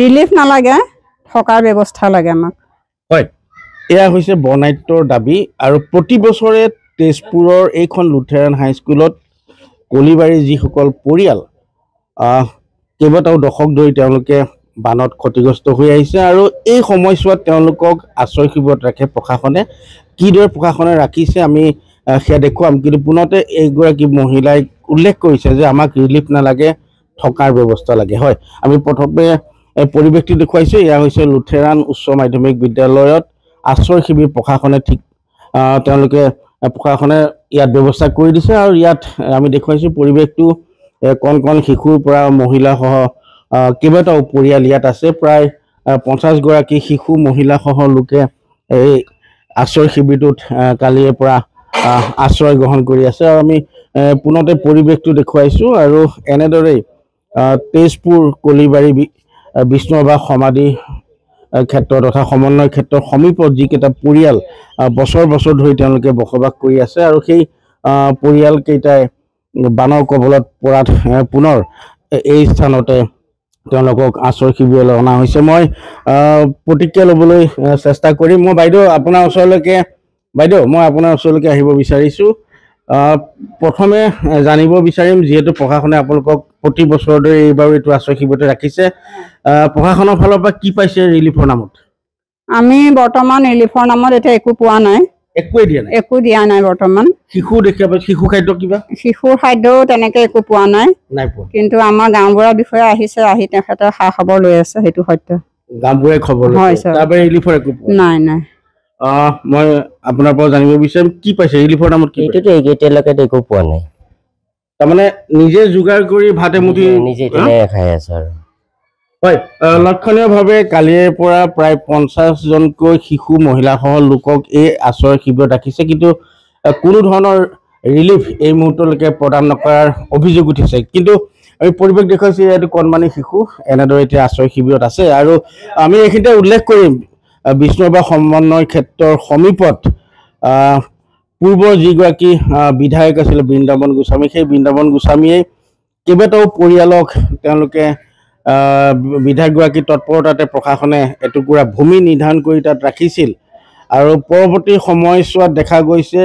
relief নালাগে থকাৰ ব্যৱস্থা লাগে আমাক হয় এয়া হৈছে বৰ্ণাট্যৰ দাবী আৰু প্ৰতি বছৰে তেজপুৰৰ এইখন লুথেৰাণ হাইস্কুলত কলিবাৰীৰ যিসকল পৰিয়াল কেইবাটাও দশক ধৰি তেওঁলোকে বানত ক্ষতিগ্ৰস্ত হৈ আহিছে আৰু এই সময়ছোৱাত তেওঁলোকক আশ্ৰয় শিবিৰত ৰাখে প্ৰশাসনে কিদৰে প্ৰশাসনে ৰাখিছে আমি সেয়া দেখুৱাম কিন্তু পুনতে এইগৰাকী মহিলাই উল্লেখ কৰিছে যে আমাক ৰিলিফ নালাগে থকাৰ ব্যৱস্থা লাগে হয় আমি প্ৰথমে পৰিৱেশটি দেখুৱাইছে এয়া হৈছে লুথেৰাণ উচ্চ মাধ্যমিক বিদ্যালয়ত আশ্ৰয় শিবিৰ প্ৰশাসনে ঠিক তেওঁলোকে প্ৰশাসনে ইয়াত ব্যৱস্থা কৰি দিছে আৰু ইয়াত আমি দেখুৱাইছোঁ পৰিৱেশটো কণ কণ শিশুৰ পৰা মহিলাসহ কেইবাটাও পৰিয়াল ইয়াত আছে প্ৰায় পঞ্চাছগৰাকী শিশু মহিলাসহ লোকে এই আশ্ৰয় শিবিৰটোত কালিৰে পৰা আশ্ৰয় গ্ৰহণ কৰি আছে আৰু আমি পুনতে পৰিৱেশটো দেখুৱাইছোঁ আৰু এনেদৰেই তেজপুৰ কলিবাৰী বিষ্ণু বা সমাধি ক্ষেত্ৰ তথা সমন্বয় ক্ষেত্ৰৰ সমীপত যিকেইটা পৰিয়াল বছৰ বছৰ ধৰি তেওঁলোকে বসবাস কৰি আছে আৰু সেই পৰিয়ালকেইটাই বানৰ কবলত পৰাত পুনৰ এই স্থানতে তেওঁলোকক আশ্ৰয় শিবিৰলৈ অনা হৈছে মই প্ৰতিক্ৰিয়া ল'বলৈ চেষ্টা কৰিম মই বাইদেউ আপোনাৰ ওচৰলৈকে বাইদেউ মই আপোনাৰ ওচৰলৈকে আহিব বিচাৰিছোঁ প্ৰথমে জানিব বিচাৰিম যিহেতু প্ৰশাসনে আপোনালোকক প্ৰতি বছৰৰ দৰে এইবাৰো এইটো আশ্ৰয় শিবিৰতে ৰাখিছে প্ৰশাসনৰ ফালৰ পৰা কি পাইছে ৰিলিফৰ নামত আমি বৰ্তমান ৰিলিফৰ নামত এতিয়া একো পোৱা নাই একোৱে দিয়া নাই একো দিয়া নাই বৰ্তমান শিশু দেখা শিশু খাদ্য কিবা শিশুৰ খাদ্যও তেনেকে একো পোৱা নাই কিন্তু আমাৰ গাঁওবুঢ়া বিষয়া আহিছে আহি তেখেতে সা খবৰ লৈ আছে সেইটো সত্য গাঁওবুঢ়াই খবৰ লৈছে ৰিলিফৰ একো নাই নাই মই আপোনাৰ পৰা জানিব বিচাৰিম কি পাইছে ৰিলিফৰ নামত কি এতিয়ালৈকে একো পোৱা নাই তাৰমানে নিজে যোগাৰ কৰি ভাত এমুঠি খাই আছো আৰু হয় লক্ষণীয়ভাৱে কালিৰে পৰা প্ৰায় পঞ্চাছজনকৈ শিশু মহিলাসহ লোকক এই আশ্ৰয় শিবিৰত ৰাখিছে কিন্তু কোনো ধৰণৰ ৰিলিফ এই মুহূৰ্তলৈকে প্ৰদান নকৰাৰ অভিযোগ উঠিছে কিন্তু আমি পৰিৱেশ দেখুৱাইছো এইটো কণমানি শিশু এনেদৰে এতিয়া আশ্ৰয় শিবিৰত আছে আৰু আমি এইখিনিতে উল্লেখ কৰিম বিষ্ণুসভা সমন্বয়ৰ ক্ষেত্ৰৰ সমীপত পূৰ্বৰ যিগৰাকী বিধায়ক আছিলে বৃন্দাবন গোস্বামী সেই বৃন্দাবন গোস্বামীয়ে কেইবাটাও পৰিয়ালক তেওঁলোকে বিধায়কগৰাকী তৎপৰতাতে প্ৰশাসনে এটুকুৰা ভূমি নিৰ্ধাৰণ কৰি তাত ৰাখিছিল আৰু পৰৱৰ্তী সময়ছোৱাত দেখা গৈছে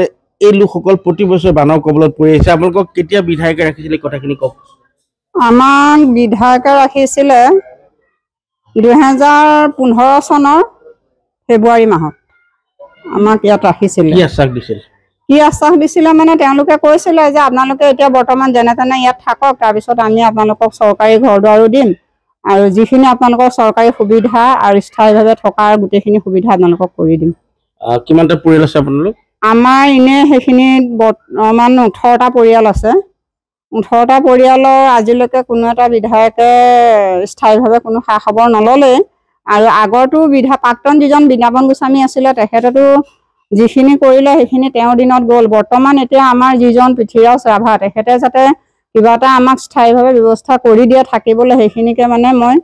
এই লোকসকল প্ৰতি বছৰে বানৰ কবলত পৰি আহিছে আপোনালোকক কেতিয়া বিধায়কে ৰাখিছিলে কথাখিনি কওক আমাক বিধায়কে ৰাখিছিলে দুহেজাৰ পোন্ধৰ চনৰ ফেব্ৰুৱাৰী মাহত আমাক ইয়াত ৰাখিছিল দিছিল কি আশ্বাস দিছিলে মানে তেওঁলোকে কৈছিলে যে আপোনালোকে এতিয়া বৰ্তমান যেনে তেনে ইয়াত থাকক তাৰপিছত আমি আপোনালোকক চৰকাৰী ঘৰ দুৱাৰো দিম আৰু যিখিনি আপোনালোকৰ চৰকাৰী সুবিধা আৰু স্থায়ীভাৱে থকাৰ গোটেইখিনি সুবিধা আপোনালোকক কৰি দিম কিমানটা পৰিয়াল আছে আপোনালোক আমাৰ এনেই সেইখিনি বৰ্তমান ওঠৰটা পৰিয়াল আছে ওঠৰটা পৰিয়ালৰ আজিলৈকে কোনো এটা বিধায়কে স্থায়ীভাৱে কোনো খা খবৰ নল'লেই আৰু আগৰটো বিধা প্ৰাক্তন যিজন বৃন্দাবন গোস্বামী আছিলে তেখেতেতো যিখিনি কৰিলে সেইখিনি তেওঁৰ দিনত গ'ল বৰ্তমান এতিয়া আমাৰ যিজন পৃথিৰাজ ৰাভা তেখেতে যাতে কিবা এটা আমাক স্থায়ীভাৱে ব্যৱস্থা কৰি দিয়ে থাকিবলৈ সেইখিনিকে মানে মই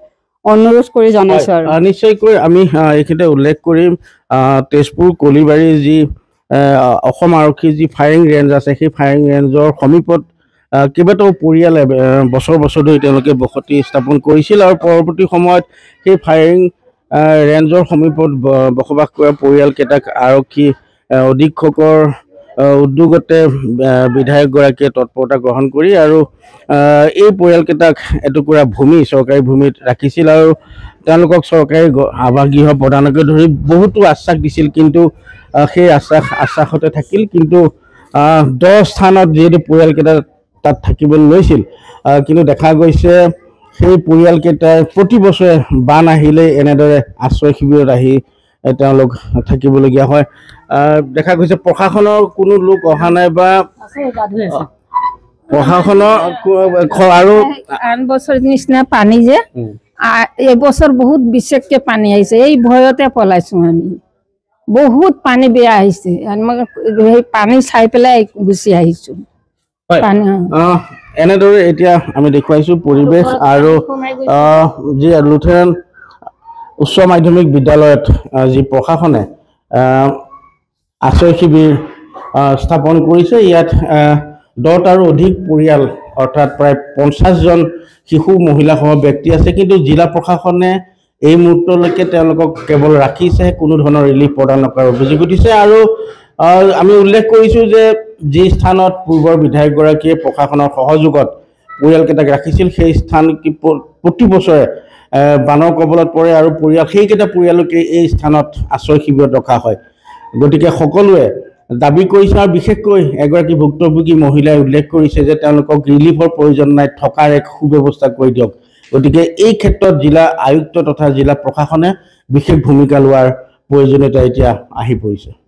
অনুৰোধ কৰি জনাইছো আৰু নিশ্চয়কৈ আমি এইখিনিতে উল্লেখ কৰিম তেজপুৰ কলিবাৰী যি অসম আৰক্ষী যি ফায়াৰিং ৰেঞ্জ আছে সেই ফায়াৰিং ৰেঞ্জৰ সমীপত কেইবাটাও পৰিয়ালে বছৰ বছৰ ধৰি তেওঁলোকে বসতি স্থাপন কৰিছিল আৰু পৰৱৰ্তী সময়ত সেই ফায়াৰিং ৰেঞ্জৰ সমীপত বসবাস কৰা পৰিয়ালকেইটাক আৰক্ষী অধীক্ষকৰ উদ্যোগতে বিধায়কগৰাকীয়ে তৎপৰতা গ্ৰহণ কৰি আৰু এই পৰিয়ালকেইটাক এটুকুৰা ভূমি চৰকাৰী ভূমিত ৰাখিছিল আৰু তেওঁলোকক চৰকাৰী আৱাস গৃহ প্ৰদানকে ধৰি বহুতো আশ্বাস দিছিল কিন্তু সেই আশ্বাস আশ্বাসতে থাকিল কিন্তু দহ স্থানত যিহেতু পৰিয়ালকেইটা তাত থাকিবলৈ লৈছিল কিন্তু দেখা গৈছে সেই পৰিয়ালকেইটাই প্ৰতি বছৰে বান আহিলেই এনেদৰে আশ্ৰয় শিবিৰত আহি তেওঁলোক থাকিবলগীয়া হয় দেখা গৈছে প্ৰশাসনৰ কোনো লোক অহা নাই বা প্ৰশাসনৰ আৰু আন বছৰ নিচিনা পানী যে এইবছৰ বহুত বিশেষকে পানী আহিছে এই ভয়তে পলাইছো আমি বহুত পানী বেয়া আহিছে পানী চাই পেলাই গুচি আহিছো এনেদৰে এতিয়া আমি দেখুৱাইছো পৰিৱেশ আৰু যি লুথেৰেন উচ্চ মাধ্যমিক বিদ্যালয়ত যি প্ৰশাসনে আশ্ৰয় শিবিৰ স্থাপন কৰিছে ইয়াত দহটাৰো অধিক পৰিয়াল অৰ্থাৎ প্ৰায় পঞ্চাছজন শিশু মহিলাসহ ব্যক্তি আছে কিন্তু জিলা প্ৰশাসনে এই মুহূৰ্তলৈকে তেওঁলোকক কেৱল ৰাখিছে কোনো ধৰণৰ ৰিলিফ প্ৰদান নকৰাৰ অভিযোগ উঠিছে আৰু আমি উল্লেখ কৰিছোঁ যে যি স্থানত পূৰ্বৰ বিধায়কগৰাকীয়ে প্ৰশাসনৰ সহযোগত পৰিয়ালকেইটাক ৰাখিছিল সেই স্থান কি প্ৰতি বছৰে বানৰ কবলত পৰে আৰু পৰিয়াল সেইকেইটা পৰিয়ালকে এই স্থানত আশ্ৰয় শিবিৰত ৰখা হয় গতিকে সকলোৱে দাবী কৰিছে আৰু বিশেষকৈ এগৰাকী ভুক্তভোগী মহিলাই উল্লেখ কৰিছে যে তেওঁলোকক ৰিলিফৰ প্ৰয়োজন নাই থকাৰ এক সুব্যৱস্থা কৰি দিয়ক গতিকে এই ক্ষেত্ৰত জিলা আয়ুক্ত তথা জিলা প্ৰশাসনে বিশেষ ভূমিকা লোৱাৰ প্ৰয়োজনীয়তা এতিয়া আহি পৰিছে